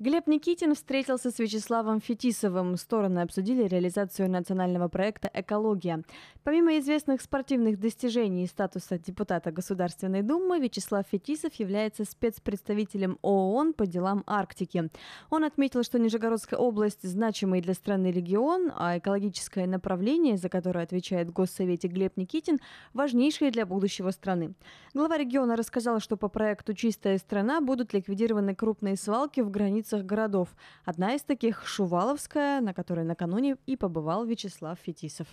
Глеб Никитин встретился с Вячеславом Фетисовым. Стороны обсудили реализацию национального проекта «Экология». Помимо известных спортивных достижений и статуса депутата Государственной Думы, Вячеслав Фетисов является спецпредставителем ООН по делам Арктики. Он отметил, что Нижегородская область – значимый для страны регион, а экологическое направление, за которое отвечает Госсоветик Глеб Никитин, важнейшее для будущего страны. Глава региона рассказал, что по проекту «Чистая страна» будут ликвидированы крупные свалки в границах улицах городов. Одна из таких – Шуваловская, на которой накануне и побывал Вячеслав Фетисов.